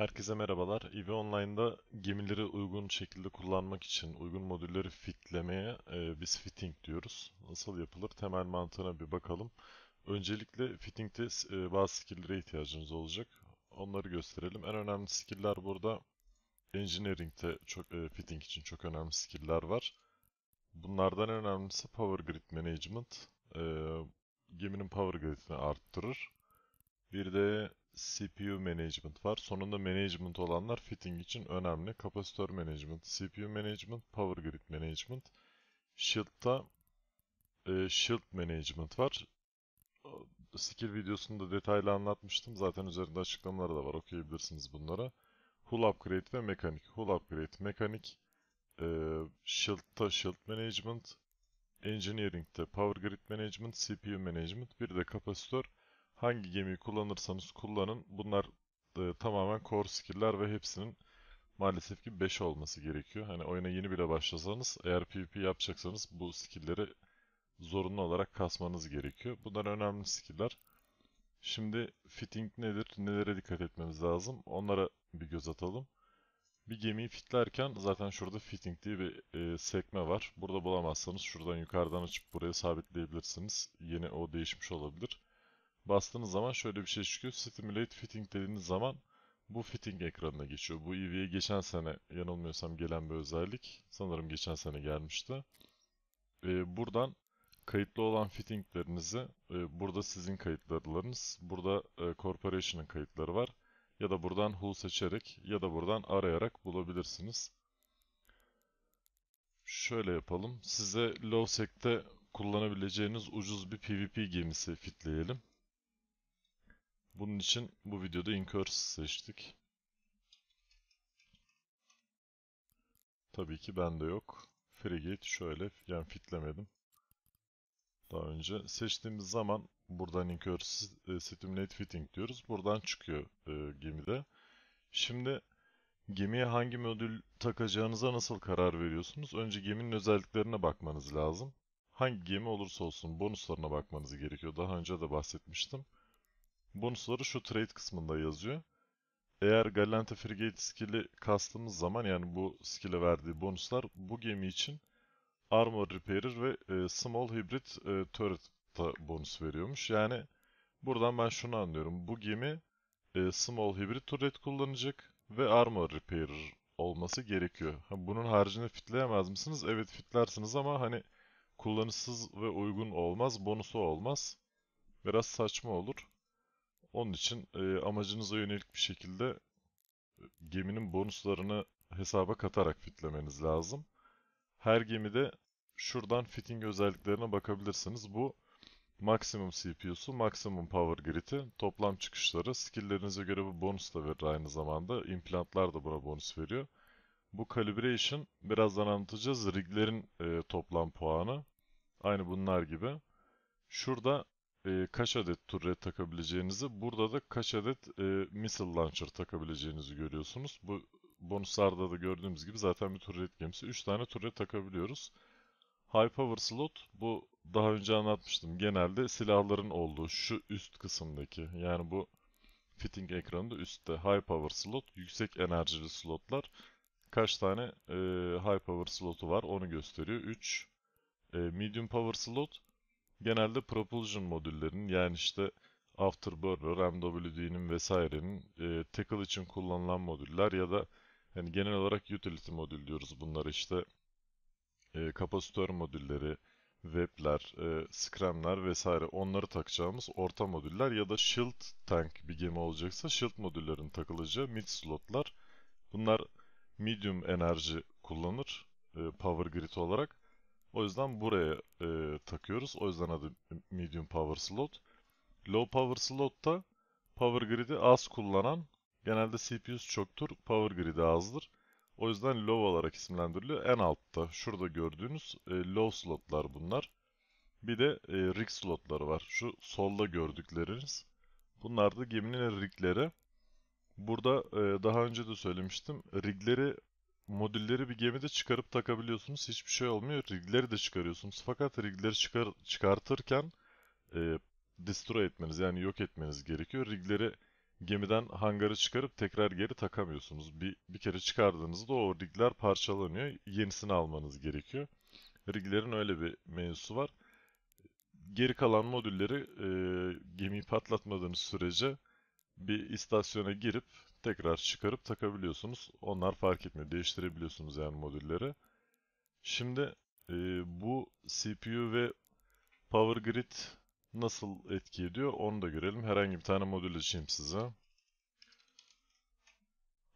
Herkese merhabalar. EVE Online'da gemileri uygun şekilde kullanmak için uygun modülleri fitlemeye e, biz fitting diyoruz. Nasıl yapılır? Temel mantığına bir bakalım. Öncelikle fitting'de e, bazı skill'lere ihtiyacınız olacak. Onları gösterelim. En önemli skill'ler burada engineering'de çok e, fitting için çok önemli skill'ler var. Bunlardan en önemlisi power grid management. E, geminin power grid'ini arttırır. Bir de CPU management var. Sonunda management olanlar fitting için önemli. Kapasitör management, CPU management, power grid management. Shield'da e, shield management var. Skill videosunda detaylı anlatmıştım. Zaten üzerinde açıklamaları da var. Okuyabilirsiniz bunları. Hull upgrade ve mekanik. Hull upgrade mekanik. E, shield'da shield management. Engineering'de power grid management, CPU management. Bir de kapasitör Hangi gemiyi kullanırsanız kullanın. Bunlar e, tamamen core skill'ler ve hepsinin maalesef ki 5 olması gerekiyor. Hani oyuna yeni bile başlasanız eğer PvP yapacaksanız bu skill'leri zorunlu olarak kasmanız gerekiyor. Bunlar önemli skill'ler. Şimdi fitting nedir? Nelere dikkat etmemiz lazım? Onlara bir göz atalım. Bir gemiyi fitlerken zaten şurada fitting diye bir e, sekme var. Burada bulamazsanız şuradan yukarıdan açıp buraya sabitleyebilirsiniz. Yeni o değişmiş olabilir bastığınız zaman şöyle bir şey çıkıyor. Stimulate Fitting dediğiniz zaman bu fitting ekranına geçiyor. Bu EV'ye geçen sene yanılmıyorsam gelen bir özellik. Sanırım geçen sene gelmişti. Ee, buradan kayıtlı olan fittinglerinizi, e, burada sizin kayıtlarınız, burada e, corporation'ın kayıtları var. Ya da buradan who seçerek ya da buradan arayarak bulabilirsiniz. Şöyle yapalım. Size LowSec'te kullanabileceğiniz ucuz bir PvP gemisi fitleyelim. Bunun için bu videoda incurs seçtik. Tabii ki bende yok. Frigate şöyle yani fitlemedim. Daha önce seçtiğimiz zaman buradan incurs e, stimulate fitting diyoruz. Buradan çıkıyor e, gemide. Şimdi gemiye hangi modül takacağınıza nasıl karar veriyorsunuz? Önce geminin özelliklerine bakmanız lazım hangi gemi olursa olsun bonuslarına bakmanız gerekiyor. Daha önce de bahsetmiştim. Bonusları şu trade kısmında yazıyor. Eğer Galante Frigate skill'i kastığımız zaman yani bu skill'e verdiği bonuslar bu gemi için Armor Repairer ve e, Small Hybrid e, Turret bonus veriyormuş. Yani buradan ben şunu anlıyorum. Bu gemi e, Small Hybrid Turret kullanacak ve Armor Repairer olması gerekiyor. bunun haricinde fitleyemez misiniz? Evet fitlersiniz ama hani kullanışsız ve uygun olmaz. Bonusu olmaz. Biraz saçma olur. Onun için e, amacınıza yönelik bir şekilde e, geminin bonuslarını hesaba katarak fitlemeniz lazım. Her gemide şuradan fitting özelliklerine bakabilirsiniz. Bu maksimum CPU'su, maksimum power grid'i, toplam çıkışları, skill'lerinize göre bu bonus da verir aynı zamanda. İmplantlar da buna bonus veriyor. Bu calibration birazdan anlatacağız. Riglerin e, toplam puanı. Aynı bunlar gibi. Şurada e, kaç adet turret takabileceğinizi, burada da kaç adet e, missile launcher takabileceğinizi görüyorsunuz. Bu bonuslarda da gördüğümüz gibi zaten bir turret gemisi. 3 tane turret takabiliyoruz. High power slot bu daha önce anlatmıştım. Genelde silahların olduğu şu üst kısımdaki yani bu fitting da üstte high power slot, yüksek enerjili slotlar. Kaç tane e, high power slotu var onu gösteriyor. 3 e, medium power slot genelde propulsion modüllerinin yani işte Afterburner, MWD'nin vesairenin e, tackle için kullanılan modüller ya da yani genel olarak utility modül diyoruz bunlara işte e, kapasitör modülleri, webler, e, scramler vesaire onları takacağımız orta modüller ya da shield tank bir gemi olacaksa shield modüllerin takılacağı mid slotlar. Bunlar medium enerji kullanır e, power grid olarak. O yüzden buraya e, takıyoruz. O yüzden adı medium power slot. Low power slotta power grid'i az kullanan genelde CPU'su çoktur. Power grid'i azdır. O yüzden low olarak isimlendiriliyor. En altta şurada gördüğünüz e, low slotlar bunlar. Bir de e, rig slotları var. Şu solda gördükleriniz. Bunlar da geminin rigleri. Burada e, daha önce de söylemiştim. Rigleri modülleri bir gemide çıkarıp takabiliyorsunuz. Hiçbir şey olmuyor. Rigleri de çıkarıyorsunuz. Fakat rigleri çıkar, çıkartırken e, destroy etmeniz yani yok etmeniz gerekiyor. Rigleri gemiden hangarı çıkarıp tekrar geri takamıyorsunuz. Bir, bir kere çıkardığınızda o rigler parçalanıyor. Yenisini almanız gerekiyor. Riglerin öyle bir mevzusu var. Geri kalan modülleri e, gemiyi patlatmadığınız sürece bir istasyona girip tekrar çıkarıp takabiliyorsunuz. Onlar fark etmiyor. Değiştirebiliyorsunuz yani modülleri. Şimdi e, bu CPU ve Power Grid nasıl etki ediyor onu da görelim. Herhangi bir tane modül açayım size.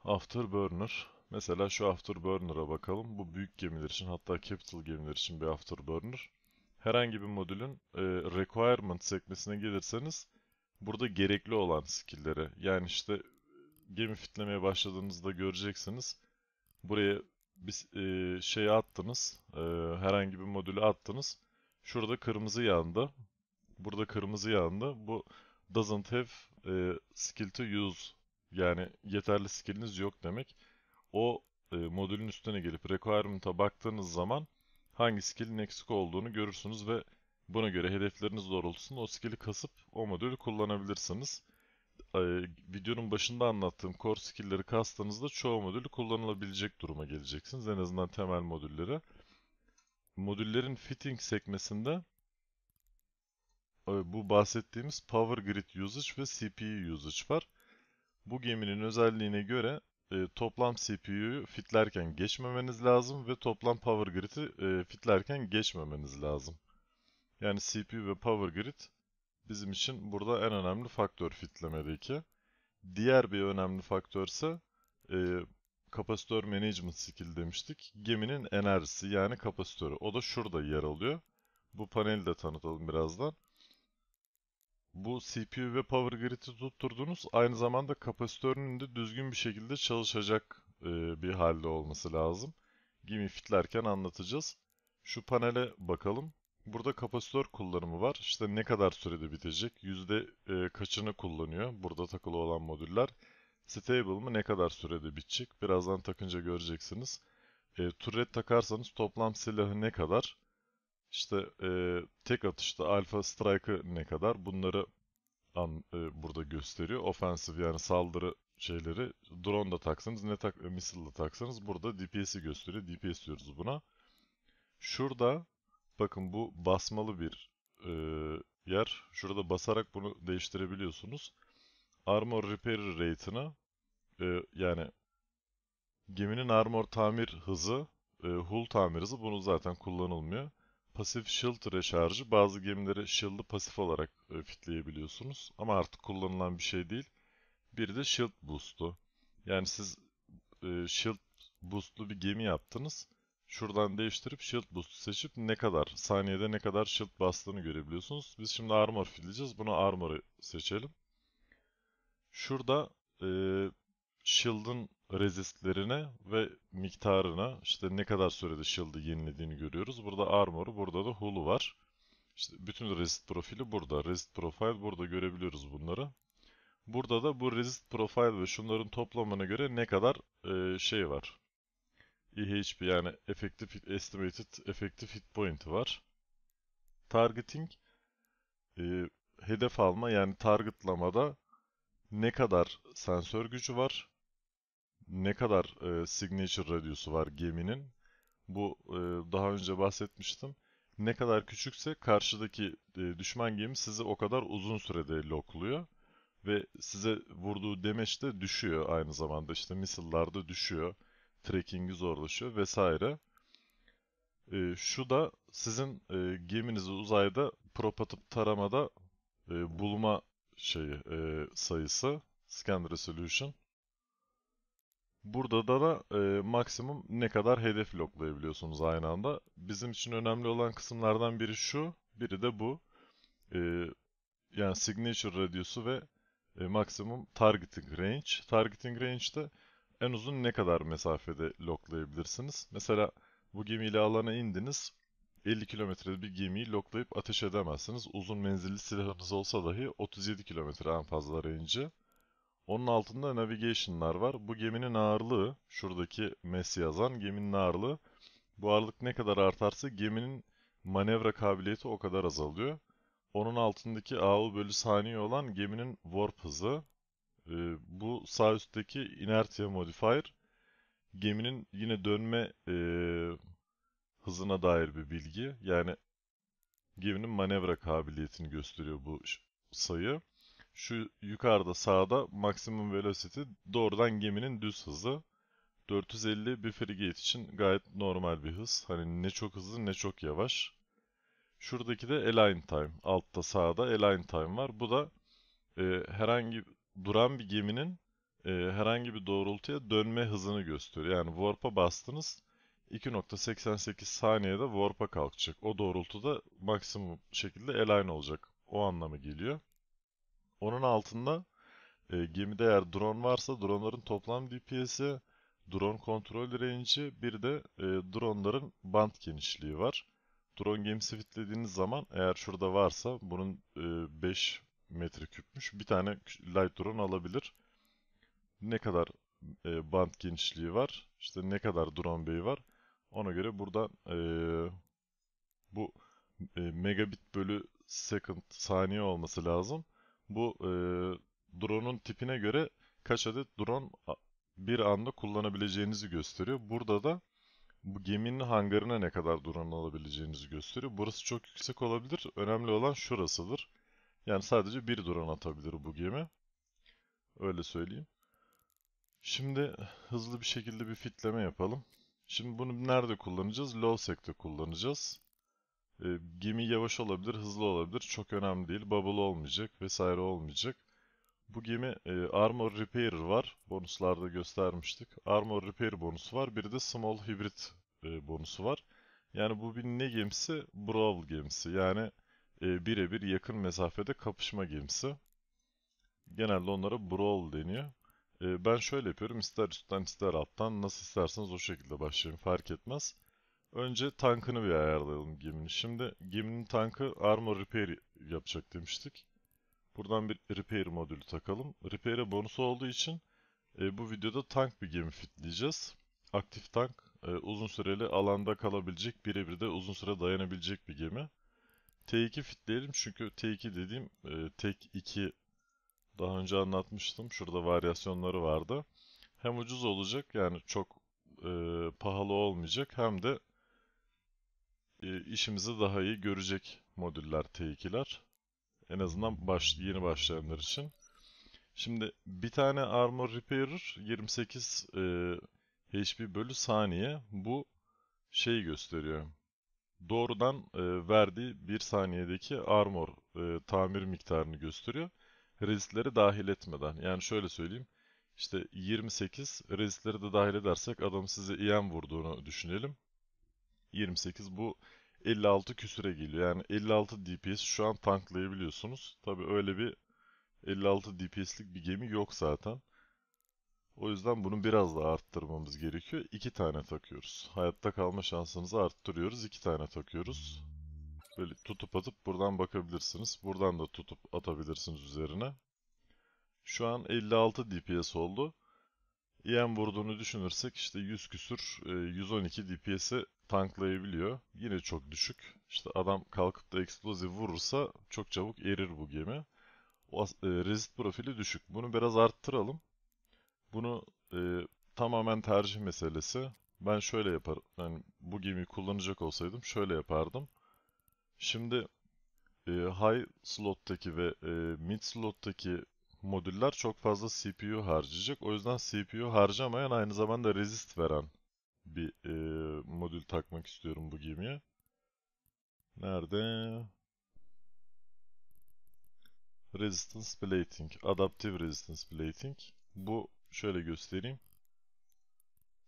Afterburner. Mesela şu Afterburner'a bakalım. Bu büyük gemiler için hatta capital gemiler için bir Afterburner. Herhangi bir modülün e, requirement sekmesine gelirseniz burada gerekli olan skill'lere yani işte gemi fitlemeye başladığınızda göreceksiniz. Buraya bir e, şey attınız. E, herhangi bir modülü attınız. Şurada kırmızı yandı. Burada kırmızı yandı. Bu doesn't have e, skill to use. Yani yeterli skilliniz yok demek. O e, modülün üstüne gelip requirement'a baktığınız zaman hangi skillin eksik olduğunu görürsünüz ve buna göre hedefleriniz doğrultusunda o skill'i kasıp o modülü kullanabilirsiniz videonun başında anlattığım core skill'leri kastığınızda çoğu modülü kullanılabilecek duruma geleceksiniz. En azından temel modülleri. Modüllerin fitting sekmesinde bu bahsettiğimiz power grid usage ve CPU usage var. Bu geminin özelliğine göre e, toplam CPU'yu fitlerken geçmemeniz lazım ve toplam power grid'i e, fitlerken geçmemeniz lazım. Yani CPU ve power grid bizim için burada en önemli faktör fitlemedeki. Diğer bir önemli faktör ise e, kapasitör management skill demiştik. Geminin enerjisi yani kapasitörü. O da şurada yer alıyor. Bu paneli de tanıtalım birazdan. Bu CPU ve power grid'i tutturduğunuz Aynı zamanda kapasitörünün de düzgün bir şekilde çalışacak e, bir halde olması lazım. Gemi fitlerken anlatacağız. Şu panele bakalım. Burada kapasitör kullanımı var. İşte ne kadar sürede bitecek, yüzde e, kaçını kullanıyor burada takılı olan modüller. Stable mı ne kadar sürede bitecek? Birazdan takınca göreceksiniz. E, turret takarsanız toplam silahı ne kadar? İşte e, tek atışta alfa strike'ı ne kadar? Bunları an, e, burada gösteriyor. Offensive yani saldırı şeyleri drone da taksanız ne tak e, missile taksanız burada DPS'i gösteriyor. DPS diyoruz buna. Şurada Bakın bu basmalı bir e, yer. Şurada basarak bunu değiştirebiliyorsunuz. Armor Repair Rate'ine e, yani geminin armor tamir hızı, e, hull tamir hızı bunu zaten kullanılmıyor. Pasif shield recharge'ı bazı gemilere shield'ı pasif olarak e, fitleyebiliyorsunuz. Ama artık kullanılan bir şey değil. Bir de shield boost'u. Yani siz e, shield boost'lu bir gemi yaptınız. Şuradan değiştirip shield boost seçip ne kadar saniyede ne kadar shield bastığını görebiliyorsunuz. Biz şimdi armor filleyeceğiz. Bunu armor'ı seçelim. Şurada e, shield'ın resistlerine ve miktarına işte ne kadar sürede shield'ı yenilediğini görüyoruz. Burada armor'u burada da hull'u var. İşte bütün resist profili burada. Resist profile burada görebiliyoruz bunları. Burada da bu resist profile ve şunların toplamına göre ne kadar e, şey var. EHP yani Effective Estimated Effective Hit Point'i var. Targeting e, hedef alma yani targetlamada ne kadar sensör gücü var, ne kadar e, signature radiusu var geminin. Bu e, daha önce bahsetmiştim. Ne kadar küçükse karşıdaki e, düşman gemi sizi o kadar uzun sürede lokluyor. Ve size vurduğu demeç de düşüyor aynı zamanda. işte misillarda düşüyor tracking'i zorlaşıyor vesaire. E, şu da sizin e, geminizi uzayda prop taramada e, bulma şeyi e, sayısı scan resolution. Burada da, da e, maksimum ne kadar hedef loklayabiliyorsunuz aynı anda. Bizim için önemli olan kısımlardan biri şu, biri de bu. E, yani signature radius'u ve e, maksimum targeting range. Targeting range de en uzun ne kadar mesafede loklayabilirsiniz? Mesela bu gemiyle alana indiniz. 50 kilometrede bir gemiyi loklayıp ateş edemezsiniz. Uzun menzilli silahınız olsa dahi 37 kilometre en fazla range'i. Onun altında navigation'lar var. Bu geminin ağırlığı, şuradaki MES yazan geminin ağırlığı. Bu ağırlık ne kadar artarsa geminin manevra kabiliyeti o kadar azalıyor. Onun altındaki AU bölü saniye olan geminin warp hızı. E, bu sağ üstteki inertia modifier geminin yine dönme e, hızına dair bir bilgi. Yani geminin manevra kabiliyetini gösteriyor bu sayı. Şu yukarıda sağda maksimum velocity doğrudan geminin düz hızı. 450 bir frigate için gayet normal bir hız. Hani ne çok hızlı ne çok yavaş. Şuradaki de align time. Altta sağda align time var. Bu da e, herhangi duran bir geminin e, herhangi bir doğrultuya dönme hızını gösteriyor. Yani warp'a bastınız 2.88 saniyede warp'a kalkacak. O doğrultuda maksimum şekilde align olacak. O anlamı geliyor. Onun altında e, gemide eğer drone varsa droneların toplam DPS'i, drone kontrol range'i bir de e, droneların band genişliği var. Drone Games'i fitlediğiniz zaman eğer şurada varsa bunun e, 5 metreküpmüş. Bir tane light drone alabilir. Ne kadar e, band genişliği var, işte ne kadar drone boyu var. Ona göre buradan e, bu e, megabit bölü second saniye olması lazım. Bu e, drone'un tipine göre kaç adet drone bir anda kullanabileceğinizi gösteriyor. Burada da bu geminin hangarına ne kadar drone alabileceğinizi gösteriyor. Burası çok yüksek olabilir. Önemli olan şurasıdır. Yani sadece bir drone atabilir bu gemi. Öyle söyleyeyim. Şimdi hızlı bir şekilde bir fitleme yapalım. Şimdi bunu nerede kullanacağız? Lowsec'te kullanacağız. E, gemi yavaş olabilir, hızlı olabilir. Çok önemli değil. Bubble olmayacak vesaire olmayacak. Bu gemi e, Armor Repair var. Bonuslarda göstermiştik. Armor Repair bonusu var. Bir de Small Hybrid e, bonusu var. Yani bu bir ne gemisi? Brawl gemisi. Yani e, birebir yakın mesafede kapışma gemisi, Genelde onlara brawl deniyor. E, ben şöyle yapıyorum ister üstten ister alttan nasıl isterseniz o şekilde başlayın fark etmez. Önce tankını bir ayarlayalım geminin. Şimdi geminin tankı armor repair yapacak demiştik. Buradan bir repair modülü takalım. Repair'e bonusu olduğu için e, bu videoda tank bir gemi fitleyeceğiz. Aktif tank e, uzun süreli alanda kalabilecek birebir de uzun süre dayanabilecek bir gemi. T2 fitleyelim çünkü T2 dediğim e, tek 2 daha önce anlatmıştım. Şurada varyasyonları vardı. Hem ucuz olacak yani çok e, pahalı olmayacak hem de e, işimizi daha iyi görecek modüller T2'ler. En azından baş, yeni başlayanlar için. Şimdi bir tane Armor Repairer 28 e, HP bölü saniye. Bu şeyi gösteriyor doğrudan e, verdiği 1 saniyedeki armor e, tamir miktarını gösteriyor. Resistleri dahil etmeden. Yani şöyle söyleyeyim. İşte 28 resistleri de dahil edersek adam size EM vurduğunu düşünelim. 28 bu 56 küsüre geliyor. Yani 56 DPS şu an tanklayabiliyorsunuz. Tabi öyle bir 56 DPS'lik bir gemi yok zaten. O yüzden bunu biraz daha arttırmamız gerekiyor. İki tane takıyoruz. Hayatta kalma şansımızı arttırıyoruz. İki tane takıyoruz. Böyle tutup atıp buradan bakabilirsiniz. Buradan da tutup atabilirsiniz üzerine. Şu an 56 DPS oldu. EM vurduğunu düşünürsek işte 100 küsür 112 e, DPS'i tanklayabiliyor. Yine çok düşük. İşte adam kalkıp da eksplozif vurursa çok çabuk erir bu gemi. O, e, resist profili düşük. Bunu biraz arttıralım. Bunu e, tamamen tercih meselesi. Ben şöyle yaparım. Yani bu gemiyi kullanacak olsaydım şöyle yapardım. Şimdi e, high slot'taki ve e, mid slot'taki modüller çok fazla CPU harcayacak. O yüzden CPU harcamayan aynı zamanda resist veren bir e, modül takmak istiyorum bu gemiye. Nerede? Resistance Plating. Adaptive Resistance Plating. Bu Şöyle göstereyim.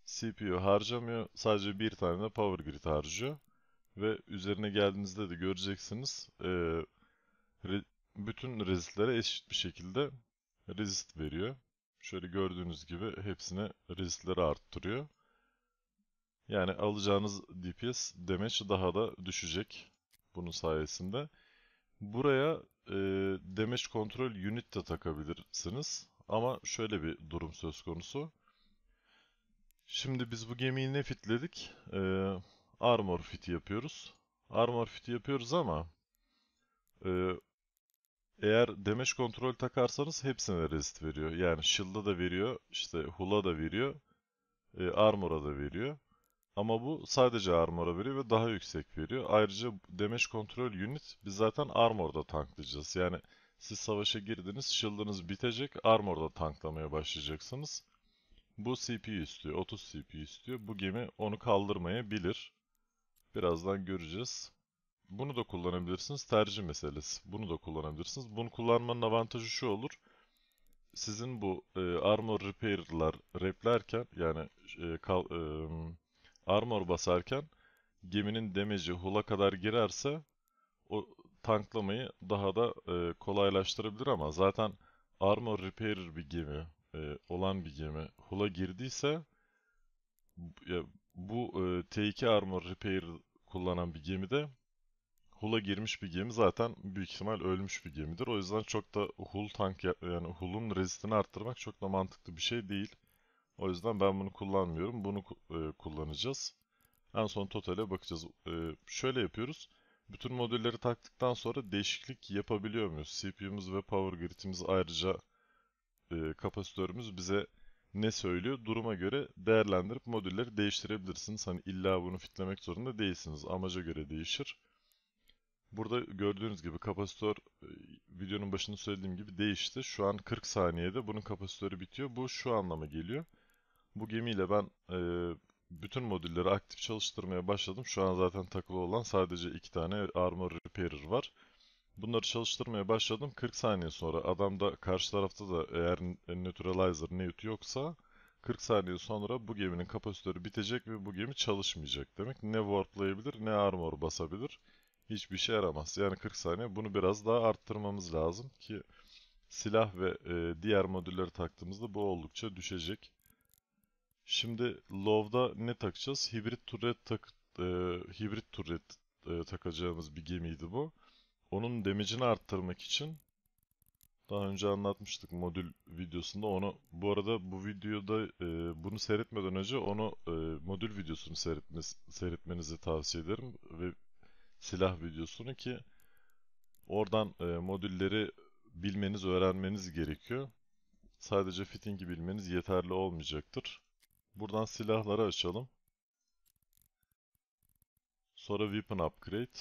CPU harcamıyor. Sadece bir tane de power grid harcıyor. Ve üzerine geldiğinizde de göreceksiniz. E, re, bütün rezistlere eşit bir şekilde rezist veriyor. Şöyle gördüğünüz gibi hepsine rezistleri arttırıyor. Yani alacağınız DPS damage daha da düşecek bunun sayesinde. Buraya e, damage control unit de takabilirsiniz. Ama şöyle bir durum söz konusu. Şimdi biz bu gemiyi ne fitledik? Ee, armor fiti yapıyoruz. Armor fiti yapıyoruz ama e, eğer demeç kontrol takarsanız hepsine resist veriyor. Yani shield'a da veriyor, işte hula da veriyor, e, armor'a da veriyor. Ama bu sadece armor'a veriyor ve daha yüksek veriyor. Ayrıca damage kontrol unit biz zaten armor'da tanklayacağız. Yani siz savaşa girdiniz, shield'ınız bitecek, armor'da tanklamaya başlayacaksınız. Bu CPU istiyor, 30 CPU istiyor. Bu gemi onu kaldırmayabilir. Birazdan göreceğiz. Bunu da kullanabilirsiniz, tercih meselesi. Bunu da kullanabilirsiniz. Bunu kullanmanın avantajı şu olur. Sizin bu e, armor repair'lar replerken, yani e, kal, e, armor basarken geminin demeci hula kadar girerse o tanklamayı daha da e, kolaylaştırabilir ama zaten Armor Repairer bir gemi e, olan bir gemi hula girdiyse ya, bu e, T2 Armor Repair kullanan bir gemi de hula girmiş bir gemi zaten büyük ihtimal ölmüş bir gemidir. O yüzden çok da Hull tank yani Hull'un rezistini arttırmak çok da mantıklı bir şey değil. O yüzden ben bunu kullanmıyorum. Bunu e, kullanacağız. En son totale bakacağız. E, şöyle yapıyoruz. Bütün modülleri taktıktan sonra değişiklik yapabiliyor muyuz? CPU'muz ve power grid'imiz ayrıca e, kapasitörümüz bize ne söylüyor? Duruma göre değerlendirip modülleri değiştirebilirsiniz. Hani illa bunu fitlemek zorunda değilsiniz. Amaca göre değişir. Burada gördüğünüz gibi kapasitör e, videonun başında söylediğim gibi değişti. Şu an 40 saniyede bunun kapasitörü bitiyor. Bu şu anlama geliyor. Bu gemiyle ben e, bütün modülleri aktif çalıştırmaya başladım. Şu an zaten takılı olan sadece iki tane Armor Repairer var. Bunları çalıştırmaya başladım. 40 saniye sonra adam da karşı tarafta da eğer Neutralizer Newt yoksa 40 saniye sonra bu geminin kapasitörü bitecek ve bu gemi çalışmayacak demek. Ne warplayabilir ne armor basabilir. Hiçbir şey yaramaz. Yani 40 saniye bunu biraz daha arttırmamız lazım ki silah ve e, diğer modülleri taktığımızda bu oldukça düşecek. Şimdi Love'da ne takacağız? Hibrit turret tak e, hibrit turret e, takacağımız bir gemiydi bu. Onun damage'ini arttırmak için daha önce anlatmıştık modül videosunda onu. Bu arada bu videoda e, bunu seyretmeden önce onu e, modül videosunu seyretmez, seyretmenizi tavsiye ederim ve silah videosunu ki oradan e, modülleri bilmeniz, öğrenmeniz gerekiyor. Sadece fitting'i bilmeniz yeterli olmayacaktır. Buradan silahları açalım. Sonra Weapon Upgrade.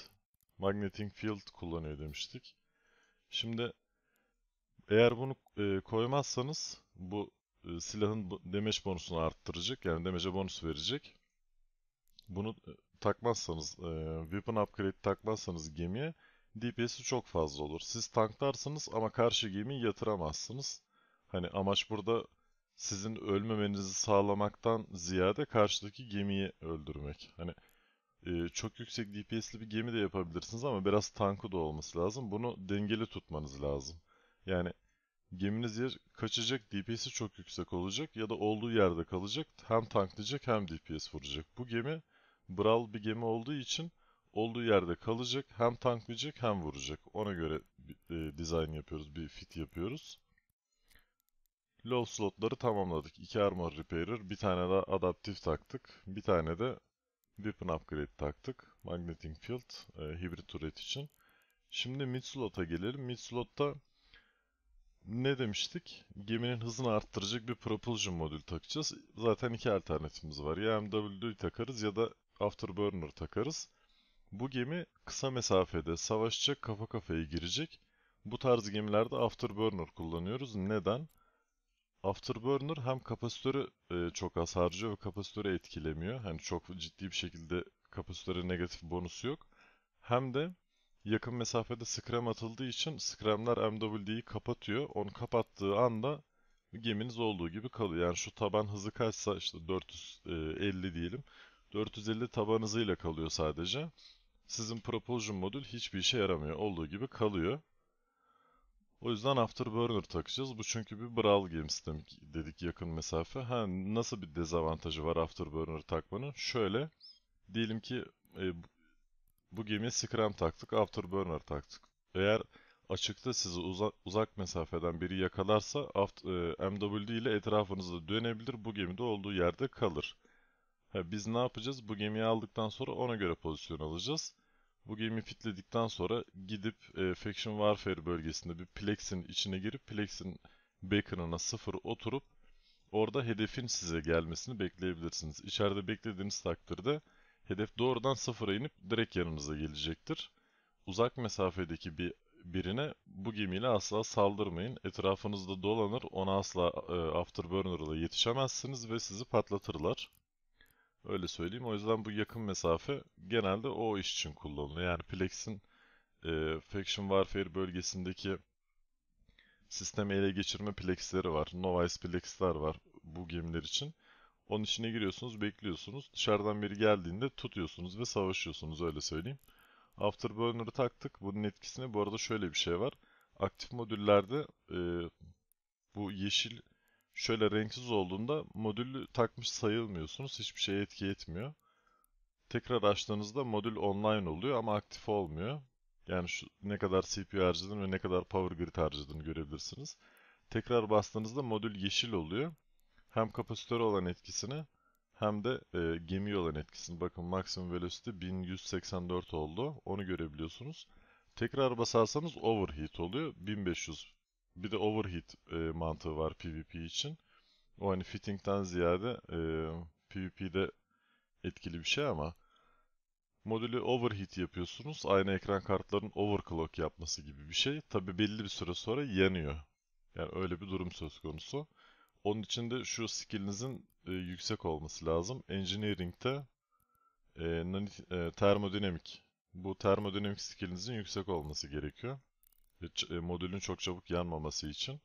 Magnetic Field kullanıyor demiştik. Şimdi eğer bunu e, koymazsanız bu e, silahın damage bonusunu arttıracak. Yani damage'e bonus verecek. Bunu e, takmazsanız, e, Weapon Upgrade takmazsanız gemiye DPS'i çok fazla olur. Siz tanklarsınız ama karşı gemiyi yatıramazsınız. Hani amaç burada sizin ölmemenizi sağlamaktan ziyade karşıdaki gemiyi öldürmek. Hani e, çok yüksek DPS'li bir gemi de yapabilirsiniz ama biraz tankı da olması lazım. Bunu dengeli tutmanız lazım. Yani geminiz yer kaçacak DPS'i çok yüksek olacak ya da olduğu yerde kalacak. Hem tanklayacak hem DPS vuracak. Bu gemi Brawl bir gemi olduğu için olduğu yerde kalacak. Hem tanklayacak hem vuracak. Ona göre bir e, dizayn yapıyoruz, bir fit yapıyoruz. Low slotları tamamladık. 2 Armor Repairer, bir tane de Adaptif taktık. Bir tane de Weapon Upgrade taktık. Magnetic Field, e, hibrit üret için. Şimdi mid slot'a gelelim. Mid slot'ta ne demiştik? Geminin hızını arttıracak bir propulsion modül takacağız. Zaten iki alternatifimiz var. Ya MWD takarız ya da afterburner takarız. Bu gemi kısa mesafede savaşacak, kafa kafaya girecek. Bu tarz gemilerde afterburner kullanıyoruz. Neden? Afterburner hem kapasitörü e, çok az harcıyor ve kapasitörü etkilemiyor. Hani çok ciddi bir şekilde kapasitöre negatif bonusu yok. Hem de yakın mesafede scram atıldığı için scramler MWD'yi kapatıyor. Onu kapattığı anda geminiz olduğu gibi kalıyor. Yani şu taban hızı kaçsa işte 450 e, diyelim. 450 taban hızıyla kalıyor sadece. Sizin propulsion modül hiçbir işe yaramıyor. Olduğu gibi kalıyor. O yüzden Afterburner takacağız. Bu çünkü bir Brawl Games dedik yakın mesafe. Ha, nasıl bir dezavantajı var Afterburner takmanın? Şöyle. Diyelim ki e, bu gemiye Scram taktık, Afterburner taktık. Eğer açıkta sizi uzak, uzak mesafeden biri yakalarsa e, MWD ile etrafınızda dönebilir. Bu gemide olduğu yerde kalır. Ha, biz ne yapacağız? Bu gemiyi aldıktan sonra ona göre pozisyon alacağız. Bu game'i fitledikten sonra gidip e, Faction Warfare bölgesinde bir Plex'in içine girip Plex'in backern'ına sıfır oturup orada hedefin size gelmesini bekleyebilirsiniz. İçeride beklediğiniz takdirde hedef doğrudan sıfıra inip direkt yanınıza gelecektir. Uzak mesafedeki bir birine bu gemiyle asla saldırmayın. Etrafınızda dolanır, ona asla e, Afterburner yetişemezsiniz ve sizi patlatırlar. Öyle söyleyeyim. O yüzden bu yakın mesafe genelde o iş için kullanılıyor. Yani Plex'in e, Faction Warfare bölgesindeki sistemi ele geçirme Plex'leri var. Novice Plex'ler var bu gemiler için. Onun içine giriyorsunuz, bekliyorsunuz. Dışarıdan biri geldiğinde tutuyorsunuz ve savaşıyorsunuz öyle söyleyeyim. Afterburner'ı taktık. Bunun etkisine bu arada şöyle bir şey var. Aktif modüllerde e, bu yeşil şöyle renksiz olduğunda modülü takmış sayılmıyorsunuz. Hiçbir şeye etki etmiyor. Tekrar açtığınızda modül online oluyor ama aktif olmuyor. Yani şu, ne kadar CPU harcadın ve ne kadar power grid harcadın görebilirsiniz. Tekrar bastığınızda modül yeşil oluyor. Hem kapasitör olan etkisini hem de e, gemiye olan etkisini. Bakın maksimum velocity 1184 oldu. Onu görebiliyorsunuz. Tekrar basarsanız overheat oluyor. 1500 bir de overheat e, mantığı var PvP için. O hani fitting'den ziyade e, PvP'de etkili bir şey ama modülü overheat yapıyorsunuz. Aynı ekran kartlarının overclock yapması gibi bir şey. Tabi belli bir süre sonra yanıyor. Yani öyle bir durum söz konusu. Onun için de şu skill'inizin e, yüksek olması lazım. Engineering'de e, e, termodinamik. Bu termodinamik skill'inizin yüksek olması gerekiyor. E, modülün çok çabuk yanmaması için.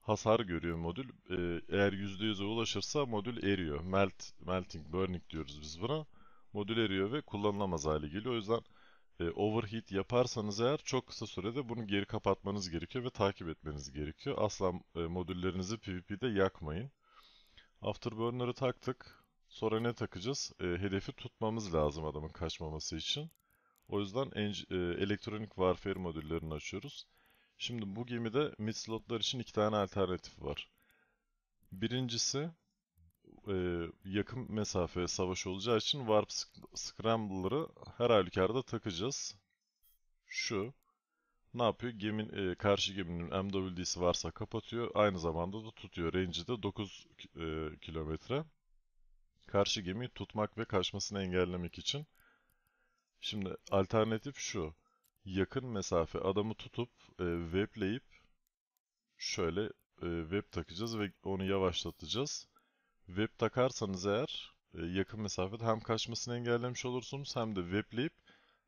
Hasar görüyor modül. E, eğer %100'e ulaşırsa modül eriyor. Melt, melting, burning diyoruz biz buna. Modül eriyor ve kullanılamaz hale geliyor. O yüzden e, overheat yaparsanız eğer çok kısa sürede bunu geri kapatmanız gerekiyor ve takip etmeniz gerekiyor. Asla e, modüllerinizi PvP'de yakmayın. Afterburner'ı taktık. Sonra ne takacağız? hedefi tutmamız lazım adamın kaçmaması için. O yüzden e, elektronik warfare modüllerini açıyoruz. Şimdi bu gemide mid slotlar için iki tane alternatif var. Birincisi e, yakın mesafe savaş olacağı için warp scrambler'ı her halükarda takacağız. Şu ne yapıyor? Gemin, e, karşı geminin MWD'si varsa kapatıyor. Aynı zamanda da tutuyor. Range'i de 9 e, kilometre. Karşı gemiyi tutmak ve kaçmasını engellemek için. Şimdi alternatif şu. Yakın mesafe adamı tutup e, webleyip şöyle e, web takacağız ve onu yavaşlatacağız. Web takarsanız eğer e, yakın mesafede hem kaçmasını engellemiş olursunuz hem de webleyip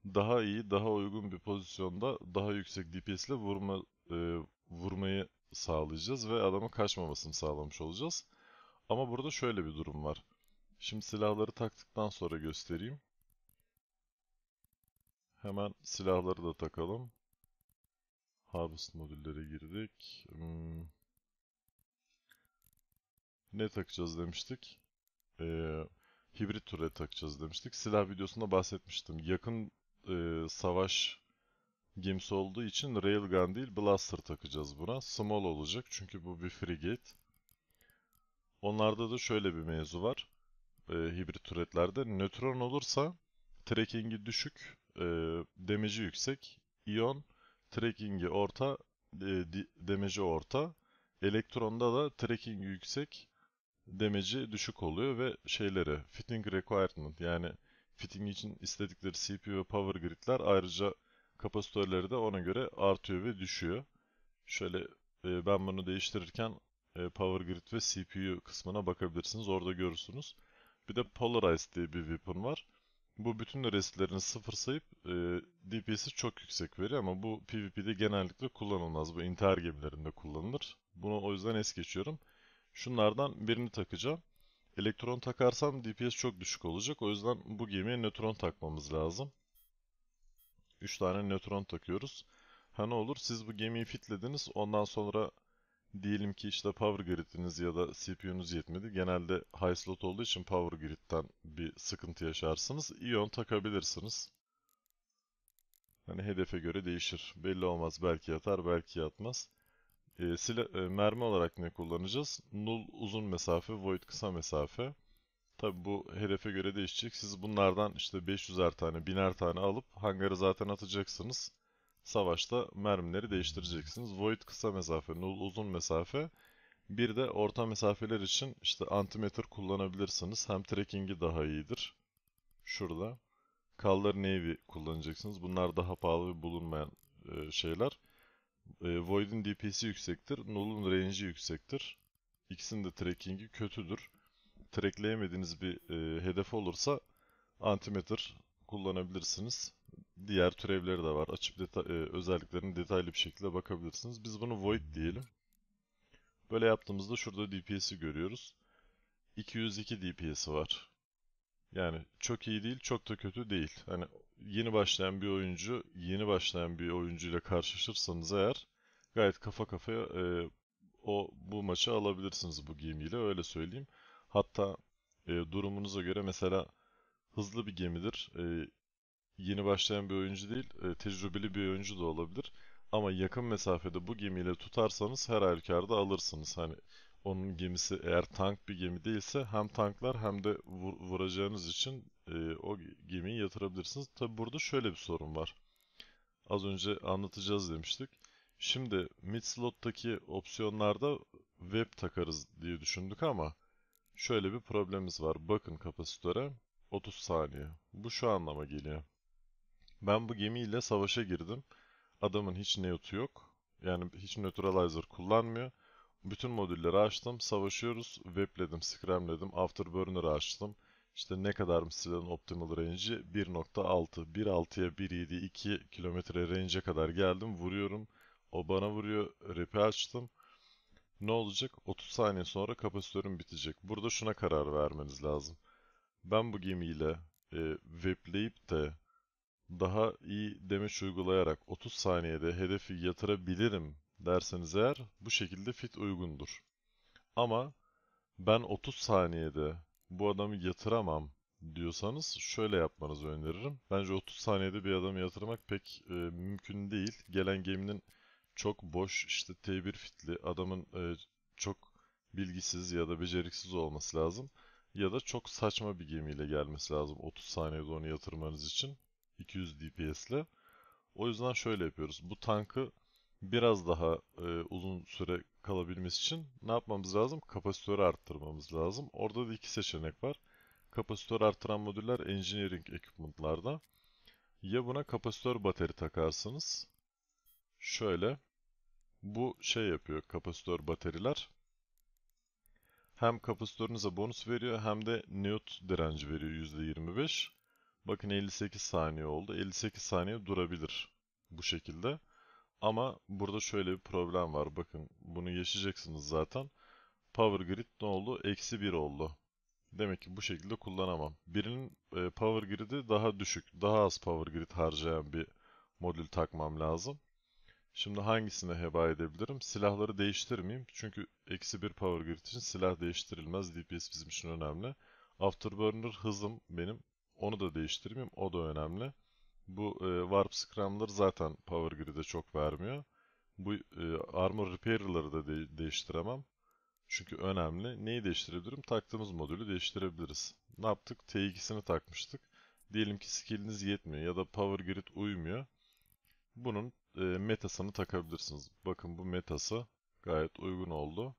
daha iyi, daha uygun bir pozisyonda daha yüksek DPS ile vurma, e, vurmayı sağlayacağız ve adamın kaçmamasını sağlamış olacağız. Ama burada şöyle bir durum var. Şimdi silahları taktıktan sonra göstereyim. Hemen silahları da takalım. Harvest modüllere girdik. Hmm. Ne takacağız demiştik? Ee, hibrit türe takacağız demiştik. Silah videosunda bahsetmiştim. Yakın e, savaş gemisi olduğu için Railgun değil Blaster takacağız buna. Small olacak çünkü bu bir frigate. Onlarda da şöyle bir mevzu var. E, hibrit türetlerde nötron olursa trekkingi düşük e, demeci yüksek. iyon trekkingi orta, e, demeci orta. Elektronda da trekking yüksek, demeci düşük oluyor ve şeyleri fitting requirement yani fitting için istedikleri CPU ve power gridler ayrıca kapasitörleri de ona göre artıyor ve düşüyor. Şöyle e, ben bunu değiştirirken e, power grid ve CPU kısmına bakabilirsiniz. Orada görürsünüz. Bir de polarized diye bir weapon var bu bütün restlerini sıfır sayıp e, DPS'i çok yüksek veriyor ama bu PvP'de genellikle kullanılmaz. Bu intihar gemilerinde kullanılır. Bunu o yüzden es geçiyorum. Şunlardan birini takacağım. Elektron takarsam DPS çok düşük olacak. O yüzden bu gemiye nötron takmamız lazım. 3 tane nötron takıyoruz. Ha ne olur siz bu gemiyi fitlediniz. Ondan sonra diyelim ki işte power grid'iniz ya da CPU'nuz yetmedi. Genelde high slot olduğu için power grid'den bir sıkıntı yaşarsınız. Ion takabilirsiniz. Hani hedefe göre değişir. Belli olmaz. Belki yatar, belki yatmaz. E, e, mermi olarak ne kullanacağız? Null uzun mesafe, void kısa mesafe. Tabi bu hedefe göre değişecek. Siz bunlardan işte 500'er tane, 1000'er tane alıp hangarı zaten atacaksınız savaşta mermileri değiştireceksiniz. Void kısa mesafe, Null uzun mesafe. Bir de orta mesafeler için işte antimetre kullanabilirsiniz. Hem tracking'i daha iyidir. Şurada. Color Navy kullanacaksınız. Bunlar daha pahalı ve bulunmayan e, şeyler. E, Void'in DPS'i yüksektir. Null'un range'i yüksektir. İkisinin de tracking'i kötüdür. Trackleyemediğiniz bir e, hedef olursa antimetre kullanabilirsiniz diğer türevleri de var. Açıp deta e, özelliklerini detaylı bir şekilde bakabilirsiniz. Biz bunu void diyelim. Böyle yaptığımızda şurada DPS'i görüyoruz. 202 DPS'i var. Yani çok iyi değil, çok da kötü değil. Hani yeni başlayan bir oyuncu, yeni başlayan bir oyuncuyla karşılaşırsanız eğer gayet kafa kafaya e, o bu maçı alabilirsiniz bu gemiyle öyle söyleyeyim. Hatta e, durumunuza göre mesela hızlı bir gemidir. E, yeni başlayan bir oyuncu değil, e, tecrübeli bir oyuncu da olabilir. Ama yakın mesafede bu gemiyle tutarsanız her halükarda alırsınız. Hani onun gemisi eğer tank bir gemi değilse hem tanklar hem de vur, vuracağınız için e, o gemiyi yatırabilirsiniz. Tabi burada şöyle bir sorun var. Az önce anlatacağız demiştik. Şimdi mid slot'taki opsiyonlarda web takarız diye düşündük ama şöyle bir problemimiz var. Bakın kapasitöre 30 saniye. Bu şu anlama geliyor. Ben bu gemiyle savaşa girdim. Adamın hiç neotu yok. Yani hiç neutralizer kullanmıyor. Bütün modülleri açtım. Savaşıyoruz. Webledim, scramledim. Afterburner açtım. İşte ne kadar silahın optimal range'i? 1.6. 1.6'ya 1.7 2 kilometre range'e kadar geldim. Vuruyorum. O bana vuruyor. Rep'i açtım. Ne olacak? 30 saniye sonra kapasitörüm bitecek. Burada şuna karar vermeniz lazım. Ben bu gemiyle e, webleyip de daha iyi demiş uygulayarak 30 saniyede hedefi yatırabilirim derseniz eğer bu şekilde fit uygundur. Ama ben 30 saniyede bu adamı yatıramam diyorsanız şöyle yapmanızı öneririm. Bence 30 saniyede bir adamı yatırmak pek e, mümkün değil. Gelen geminin çok boş işte T1 fitli adamın e, çok bilgisiz ya da beceriksiz olması lazım. Ya da çok saçma bir gemiyle gelmesi lazım 30 saniyede onu yatırmanız için. 200 DPS'le. O yüzden şöyle yapıyoruz. Bu tankı biraz daha e, uzun süre kalabilmesi için ne yapmamız lazım? Kapasitörü arttırmamız lazım. Orada da iki seçenek var. Kapasitör artıran modüller engineering equipment'larda. Ya buna kapasitör bateri takarsınız. Şöyle. Bu şey yapıyor kapasitör bateriler. Hem kapasitörünüze bonus veriyor hem de neot direnci veriyor %25. Bakın 58 saniye oldu. 58 saniye durabilir bu şekilde. Ama burada şöyle bir problem var. Bakın bunu geçeceksiniz zaten. Power Grid ne oldu? Eksi 1 oldu. Demek ki bu şekilde kullanamam. Birinin e, Power Grid'i daha düşük, daha az Power Grid harcayan bir modül takmam lazım. Şimdi hangisine heba edebilirim? Silahları değiştirmeyeyim. Çünkü eksi 1 Power Grid için silah değiştirilmez. DPS bizim için önemli. Afterburner hızım benim onu da değiştirmeyeyim. O da önemli. Bu e, Warp Scrum'ları zaten Power Grid'e çok vermiyor. Bu e, Armor Repair'ları da de değiştiremem. Çünkü önemli. Neyi değiştirebilirim? Taktığımız modülü değiştirebiliriz. Ne yaptık? T2'sini takmıştık. Diyelim ki skilliniz yetmiyor ya da Power Grid uymuyor. Bunun e, metasını takabilirsiniz. Bakın bu metası gayet uygun oldu.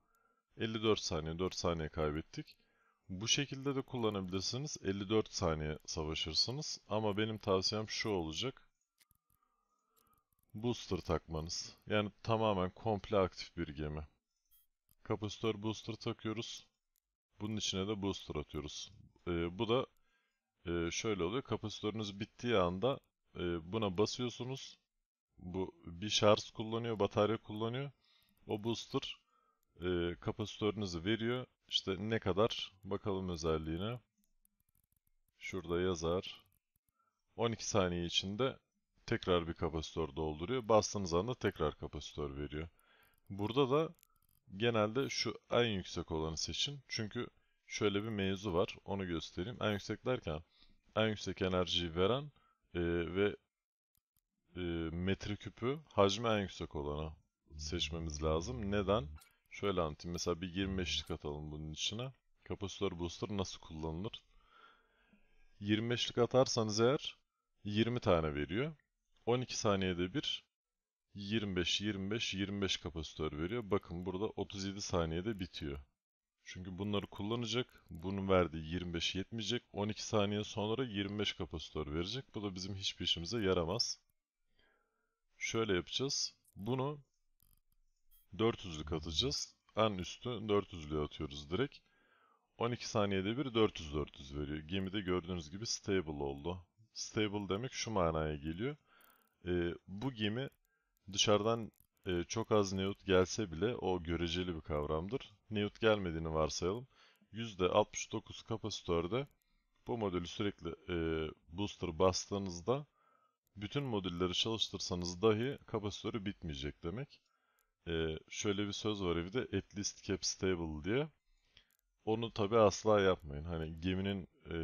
54 saniye 4 saniye kaybettik. Bu şekilde de kullanabilirsiniz. 54 saniye savaşırsınız. Ama benim tavsiyem şu olacak. Booster takmanız. Yani tamamen komple aktif bir gemi. Kapasitör booster takıyoruz. Bunun içine de booster atıyoruz. Ee, bu da e, şöyle oluyor. Kapasitörünüz bittiği anda e, buna basıyorsunuz. Bu bir şarj kullanıyor, batarya kullanıyor. O booster e, kapasitörünüzü veriyor işte ne kadar? Bakalım özelliğine. Şurada yazar. 12 saniye içinde tekrar bir kapasitör dolduruyor. Bastığınız anda tekrar kapasitör veriyor. Burada da genelde şu en yüksek olanı seçin. Çünkü şöyle bir mevzu var. Onu göstereyim. En yüksek derken en yüksek enerjiyi veren e, ve e, metreküpü hacmi en yüksek olanı seçmemiz lazım. Neden? Şöyle anlatayım. Mesela bir 25'lik atalım bunun içine. Kapasitör booster nasıl kullanılır? 25'lik atarsanız eğer 20 tane veriyor. 12 saniyede bir 25, 25, 25 kapasitör veriyor. Bakın burada 37 saniyede bitiyor. Çünkü bunları kullanacak. Bunun verdiği 25 yetmeyecek. 12 saniye sonra 25 kapasitör verecek. Bu da bizim hiçbir işimize yaramaz. Şöyle yapacağız. Bunu 400'lük atacağız. En üstü 400'lüğe atıyoruz direkt. 12 saniyede bir 400-400 veriyor. gemi de gördüğünüz gibi stable oldu. Stable demek şu manaya geliyor. E, bu gemi dışarıdan e, çok az neut gelse bile o göreceli bir kavramdır. neut gelmediğini varsayalım. %69 kapasitörde bu modülü sürekli e, booster bastığınızda bütün modülleri çalıştırsanız dahi kapasitörü bitmeyecek demek e, şöyle bir söz var evde at least kept stable diye. Onu tabi asla yapmayın. Hani geminin e,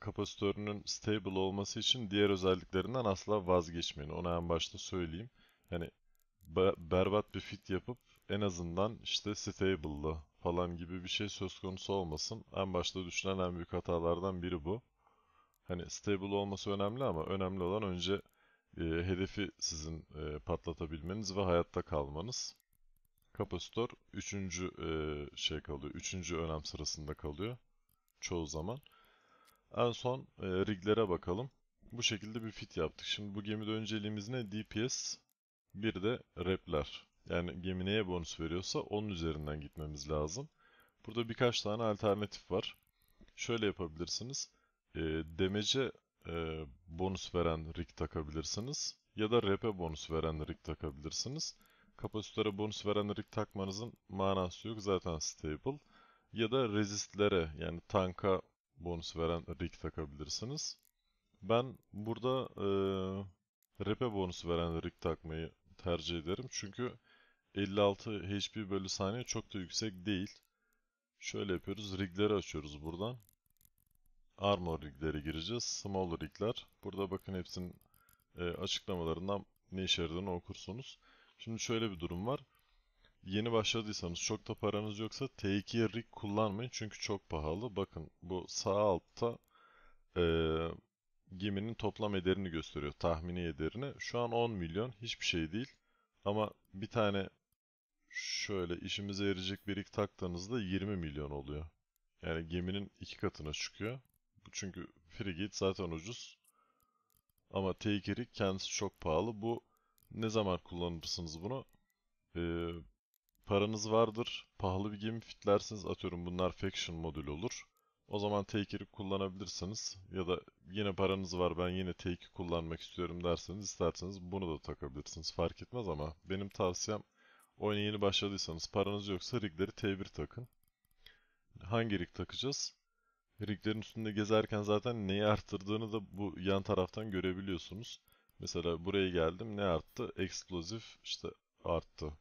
kapasitörünün stable olması için diğer özelliklerinden asla vazgeçmeyin. Onu en başta söyleyeyim. Hani berbat bir fit yapıp en azından işte stable'lı falan gibi bir şey söz konusu olmasın. En başta düşünen en büyük hatalardan biri bu. Hani stable olması önemli ama önemli olan önce e, hedefi sizin e, patlatabilmeniz ve hayatta kalmanız. Kapasitör üçüncü E, şey kalıyor. üçüncü önem sırasında kalıyor çoğu zaman. En son e, riglere bakalım. Bu şekilde bir fit yaptık. Şimdi bu gemide önceliğimiz ne? DPS bir de repler. Yani gemi neye bonus veriyorsa onun üzerinden gitmemiz lazım. Burada birkaç tane alternatif var. Şöyle yapabilirsiniz. E, demece e, bonus veren rig takabilirsiniz. Ya da rep'e bonus veren rig takabilirsiniz. Kapasitöre bonus veren rig takmanızın manası yok. Zaten stable. Ya da resistlere yani tanka bonus veren rig takabilirsiniz. Ben burada e, rep'e bonus veren rig takmayı tercih ederim. Çünkü 56 HP bölü saniye çok da yüksek değil. Şöyle yapıyoruz. Rigleri açıyoruz buradan. Armor riglere gireceğiz. small rigler. Burada bakın hepsinin e, açıklamalarından ne işe yaradığını okursunuz. Şimdi şöyle bir durum var. Yeni başladıysanız çok da paranız yoksa T2'ye rig kullanmayın çünkü çok pahalı. Bakın bu sağ altta e, geminin toplam ederini gösteriyor. Tahmini ederini. Şu an 10 milyon hiçbir şey değil. Ama bir tane şöyle işimize yarayacak bir rig taktığınızda 20 milyon oluyor. Yani geminin iki katına çıkıyor. Çünkü Frigid zaten ucuz. Ama Taker'i kendisi çok pahalı. Bu ne zaman kullanırsınız bunu? Ee, paranız vardır. Pahalı bir gemi fitlersiniz. Atıyorum bunlar Faction modülü olur. O zaman Taker'i kullanabilirsiniz. Ya da yine paranız var ben yine Taker'i kullanmak istiyorum derseniz isterseniz bunu da takabilirsiniz. Fark etmez ama benim tavsiyem oyuna yeni başladıysanız paranız yoksa rigleri T1 takın. Hangi rig takacağız? Riglerin üstünde gezerken zaten neyi arttırdığını da bu yan taraftan görebiliyorsunuz. Mesela buraya geldim ne arttı? Eksplozif işte arttı.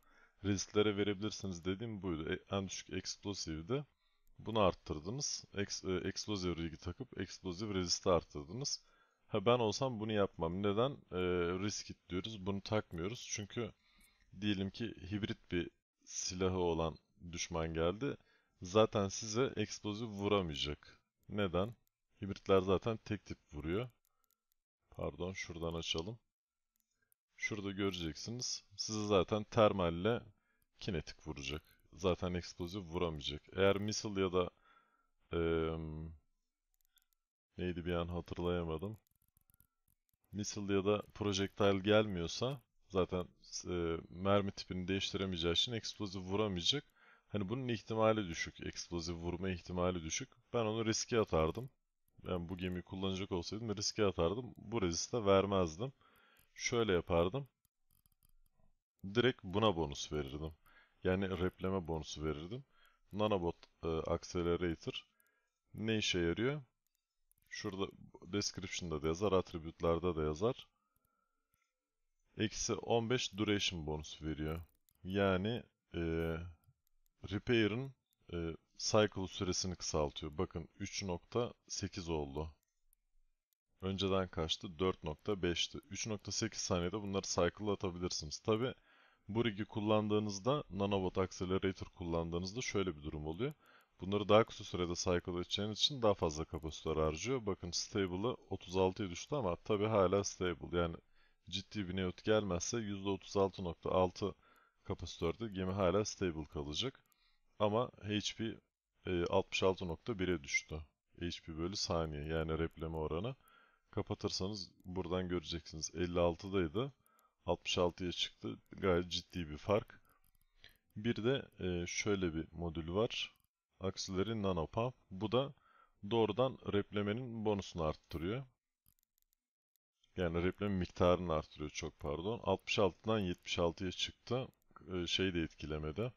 Risklere verebilirsiniz dediğim buydu. E, en düşük eksplosivdi. Bunu arttırdınız. Ex, e, rigi takıp explosive resist'i arttırdınız. Ha ben olsam bunu yapmam. Neden? E, risk it diyoruz. Bunu takmıyoruz. Çünkü diyelim ki hibrit bir silahı olan düşman geldi. Zaten size explosive vuramayacak. Neden? Hibritler zaten tek tip vuruyor. Pardon şuradan açalım. Şurada göreceksiniz. Sizi zaten termalle kinetik vuracak. Zaten eksplozif vuramayacak. Eğer missile ya da e, neydi bir an hatırlayamadım. Missile ya da projektil gelmiyorsa zaten e, mermi tipini değiştiremeyeceği için eksplozif vuramayacak. Hani bunun ihtimali düşük. Eksplozif vurma ihtimali düşük. Ben onu riske atardım. Ben bu gemiyi kullanacak olsaydım riske atardım. Bu reziste vermezdim. Şöyle yapardım. Direkt buna bonus verirdim. Yani repleme bonusu verirdim. Nanobot e, Accelerator ne işe yarıyor? Şurada description'da da yazar, attribute'larda da yazar. Eksi 15 duration bonus veriyor. Yani e, Repair'ın e, cycle süresini kısaltıyor. Bakın 3.8 oldu. Önceden kaçtı? 4.5'ti. 3.8 saniyede bunları cycle atabilirsiniz. Tabi bu rigi kullandığınızda nanobot accelerator kullandığınızda şöyle bir durum oluyor. Bunları daha kısa sürede cycle edeceğiniz için daha fazla kapasitör harcıyor. Bakın stable'ı 36'ya düştü ama tabi hala stable. Yani ciddi bir neot gelmezse %36.6 kapasitörde gemi hala stable kalacak. Ama HP e, 66.1'e düştü. HP bölü saniye yani repleme oranı. Kapatırsanız buradan göreceksiniz. 56'daydı. 66'ya çıktı. Gayet ciddi bir fark. Bir de e, şöyle bir modül var. Aksileri nanopump. Bu da doğrudan replemenin bonusunu arttırıyor. Yani repleme miktarını arttırıyor çok pardon. 66'dan 76'ya çıktı. E, şey de etkilemedi.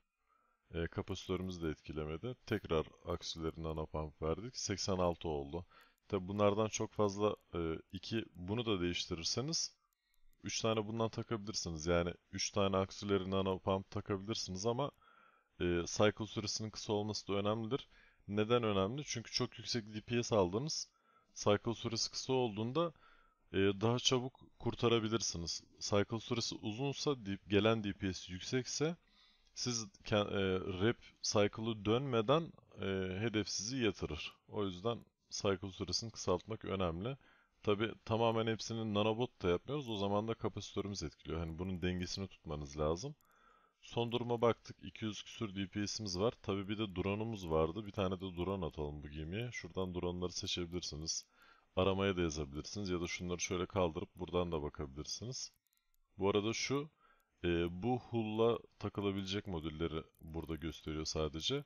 E, kapasitörümüzü de etkilemedi. Tekrar aksilerine ana pump verdik. 86 oldu. Tabi bunlardan çok fazla 2 e, bunu da değiştirirseniz 3 tane bundan takabilirsiniz. Yani 3 tane aksileri nano pump takabilirsiniz ama e, cycle süresinin kısa olması da önemlidir. Neden önemli? Çünkü çok yüksek DPS aldınız. Cycle süresi kısa olduğunda e, daha çabuk kurtarabilirsiniz. Cycle süresi uzunsa gelen DPS yüksekse siz e, rep cycle'ı dönmeden e, hedef sizi yatırır. O yüzden cycle süresini kısaltmak önemli. Tabi tamamen hepsini nanobot da yapmıyoruz. O zaman da kapasitörümüz etkiliyor. Hani bunun dengesini tutmanız lazım. Son duruma baktık. 200 küsür DPS'imiz var. Tabi bir de drone'umuz vardı. Bir tane de drone atalım bu gemiye. Şuradan drone'ları seçebilirsiniz. Aramaya da yazabilirsiniz. Ya da şunları şöyle kaldırıp buradan da bakabilirsiniz. Bu arada şu e, bu hull'a takılabilecek modülleri burada gösteriyor sadece.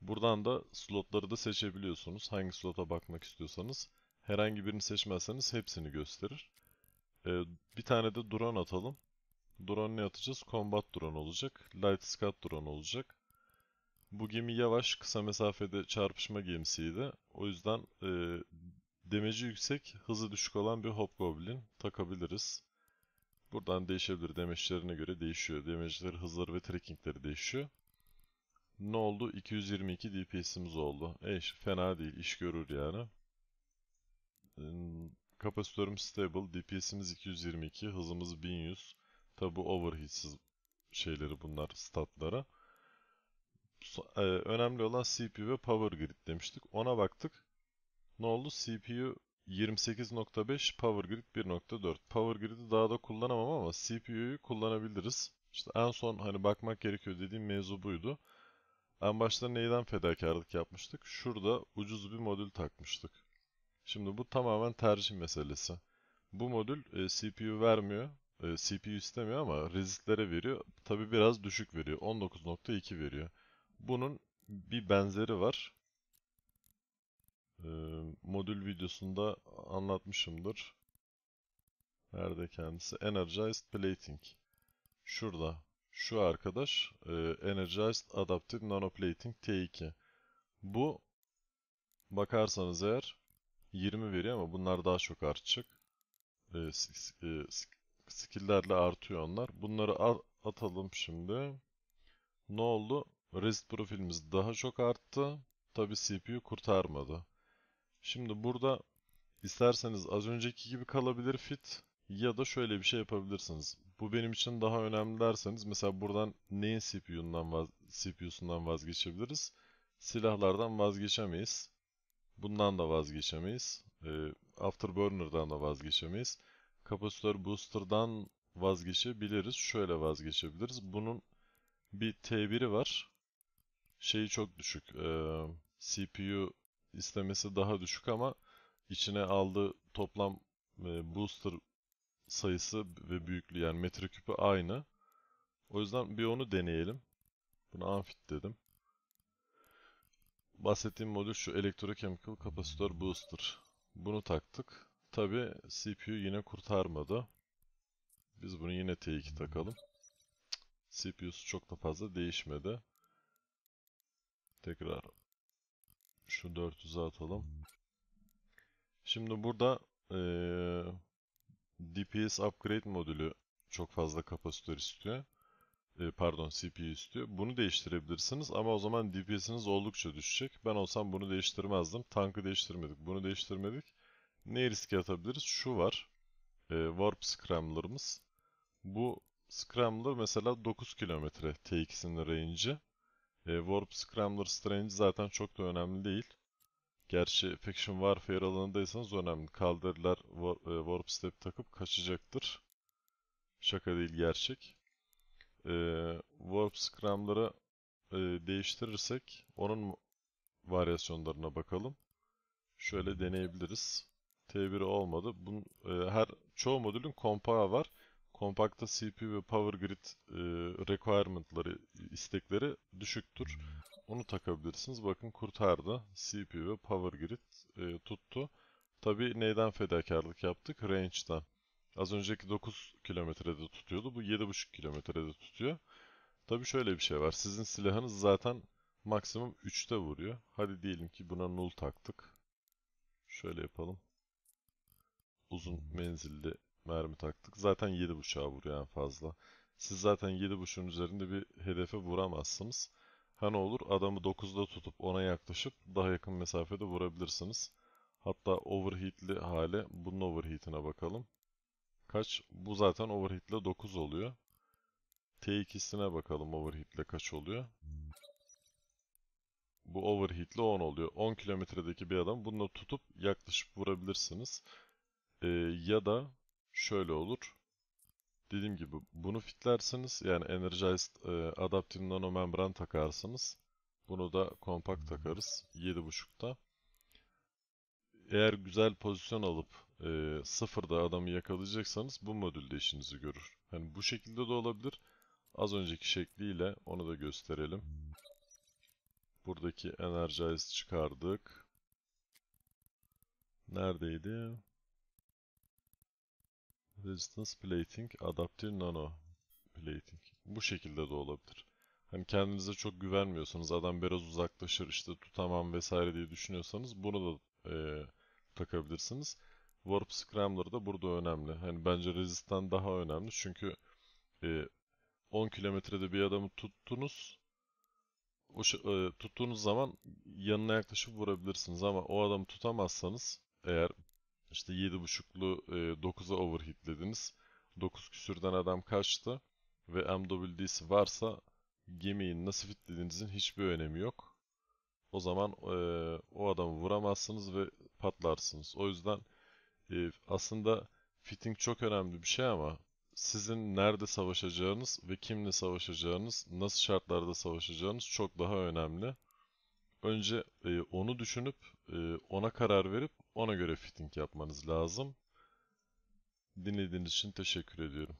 Buradan da slotları da seçebiliyorsunuz. Hangi slota bakmak istiyorsanız. Herhangi birini seçmezseniz hepsini gösterir. E, bir tane de drone atalım. Drone ne atacağız? Combat drone olacak. Light scout drone olacak. Bu gemi yavaş, kısa mesafede çarpışma gemisiydi. O yüzden e, demeci yüksek, hızı düşük olan bir Hobgoblin takabiliriz. Buradan değişebilir. Demeçlerine göre değişiyor. Demeçleri hızları ve trekkingleri değişiyor. Ne oldu? 222 DPS'imiz oldu. E fena değil. iş görür yani. E, kapasitörüm stable. DPS'imiz 222. Hızımız 1100. Tabi bu overheatsiz şeyleri bunlar statları e, önemli olan CPU ve power grid demiştik. Ona baktık. Ne oldu? CPU 28.5 Power Grid 1.4. Power Grid'i daha da kullanamam ama CPU'yu kullanabiliriz. İşte en son hani bakmak gerekiyor dediğim mevzu buydu. En başta neyden fedakarlık yapmıştık? Şurada ucuz bir modül takmıştık. Şimdi bu tamamen tercih meselesi. Bu modül e, CPU vermiyor. E, CPU istemiyor ama rezitlere veriyor. Tabi biraz düşük veriyor. 19.2 veriyor. Bunun bir benzeri var. Ee, modül videosunda anlatmışımdır. Nerede kendisi? Energized Plating. Şurada. Şu arkadaş e, Energized Adaptive Nanoplating T2. Bu bakarsanız eğer 20 veriyor ama bunlar daha çok artacak. E, e skill'lerle artıyor onlar. Bunları atalım şimdi. Ne oldu? Rest profilimiz daha çok arttı. Tabi CPU kurtarmadı. Şimdi burada isterseniz az önceki gibi kalabilir fit ya da şöyle bir şey yapabilirsiniz. Bu benim için daha önemli derseniz mesela buradan neyin CPU'sundan vaz CPU'sundan vazgeçebiliriz? Silahlardan vazgeçemeyiz. Bundan da vazgeçemeyiz. E, ee, Afterburner'dan da vazgeçemeyiz. Kapasitör Booster'dan vazgeçebiliriz. Şöyle vazgeçebiliriz. Bunun bir T1'i var. Şeyi çok düşük. E, ee, CPU istemesi daha düşük ama içine aldığı toplam e, booster sayısı ve büyüklüğü yani metreküpü aynı. O yüzden bir onu deneyelim. Buna amfit dedim. Bahsettiğim modül şu Electrochemical Capacitor Booster. Bunu taktık. Tabi CPU yine kurtarmadı. Biz bunu yine T2 takalım. CPU'su çok da fazla değişmedi. Tekrar şu 400'e atalım. Şimdi burada ee, DPS Upgrade modülü çok fazla kapasitör istiyor. E, pardon CPU istiyor. Bunu değiştirebilirsiniz ama o zaman DPS'iniz oldukça düşecek. Ben olsam bunu değiştirmezdim. Tankı değiştirmedik. Bunu değiştirmedik. Ne riske atabiliriz? Şu var. E, warp Scrambler'ımız. Bu Scrambler mesela 9 kilometre TX'in range'i. E, Warp, Scrambler, Strange zaten çok da önemli değil. Gerçi Fiction Warfare alanındaysanız önemli. Kaldırlar war, e, Warp Step takıp kaçacaktır. Şaka değil gerçek. E, warp Scrambler'ı e, değiştirirsek onun varyasyonlarına bakalım. Şöyle deneyebiliriz. T1 olmadı. Bunun, e, her çoğu modülün kompağı var kompakta CPU ve power grid e, requirement'ları, istekleri düşüktür. Hmm. Onu takabilirsiniz. Bakın kurtardı. CPU ve power grid e, tuttu. Tabi neyden fedakarlık yaptık? Range'den. Az önceki 9 kilometrede tutuyordu. Bu 7,5 kilometrede tutuyor. Tabi şöyle bir şey var. Sizin silahınız zaten maksimum 3'te vuruyor. Hadi diyelim ki buna null taktık. Şöyle yapalım. Uzun menzilli mermi taktık. Zaten 7.5'a vuruyor en fazla. Siz zaten 7.5'un üzerinde bir hedefe vuramazsınız. Ha ne olur adamı 9'da tutup ona yaklaşıp daha yakın mesafede vurabilirsiniz. Hatta overheatli hale bunun overheatine bakalım. Kaç? Bu zaten overheatle 9 oluyor. T2'sine bakalım overheatle kaç oluyor. Bu overheatle 10 oluyor. 10 kilometredeki bir adam bununla tutup yaklaşıp vurabilirsiniz. Ee, ya da şöyle olur. Dediğim gibi bunu fitlersiniz. Yani Energized e, Adaptive Nanomembran takarsınız. Bunu da kompakt takarız. 7.5'ta. Eğer güzel pozisyon alıp e, sıfırda adamı yakalayacaksanız bu modülde işinizi görür. Hani bu şekilde de olabilir. Az önceki şekliyle onu da gösterelim. Buradaki Energized çıkardık. Neredeydi? Resistance plating, adaptive nano plating. Bu şekilde de olabilir. Hani kendinize çok güvenmiyorsanız, adam biraz uzaklaşır işte tutamam vesaire diye düşünüyorsanız bunu da e, takabilirsiniz. Warp Scrambler da burada önemli. Hani bence Resist'ten daha önemli çünkü e, 10 kilometrede bir adamı tuttunuz. O e, tuttuğunuz zaman yanına yaklaşıp vurabilirsiniz ama o adamı tutamazsanız eğer işte 7.5'lu e, 9'a overhitlediniz. 9 küsürden adam kaçtı ve MWD'si varsa gemiyi nasıl fitlediğinizin hiçbir önemi yok. O zaman e, o adamı vuramazsınız ve patlarsınız. O yüzden e, aslında fitting çok önemli bir şey ama sizin nerede savaşacağınız ve kimle savaşacağınız, nasıl şartlarda savaşacağınız çok daha önemli. Önce e, onu düşünüp e, ona karar verip ona göre fitting yapmanız lazım. Dinlediğiniz için teşekkür ediyorum.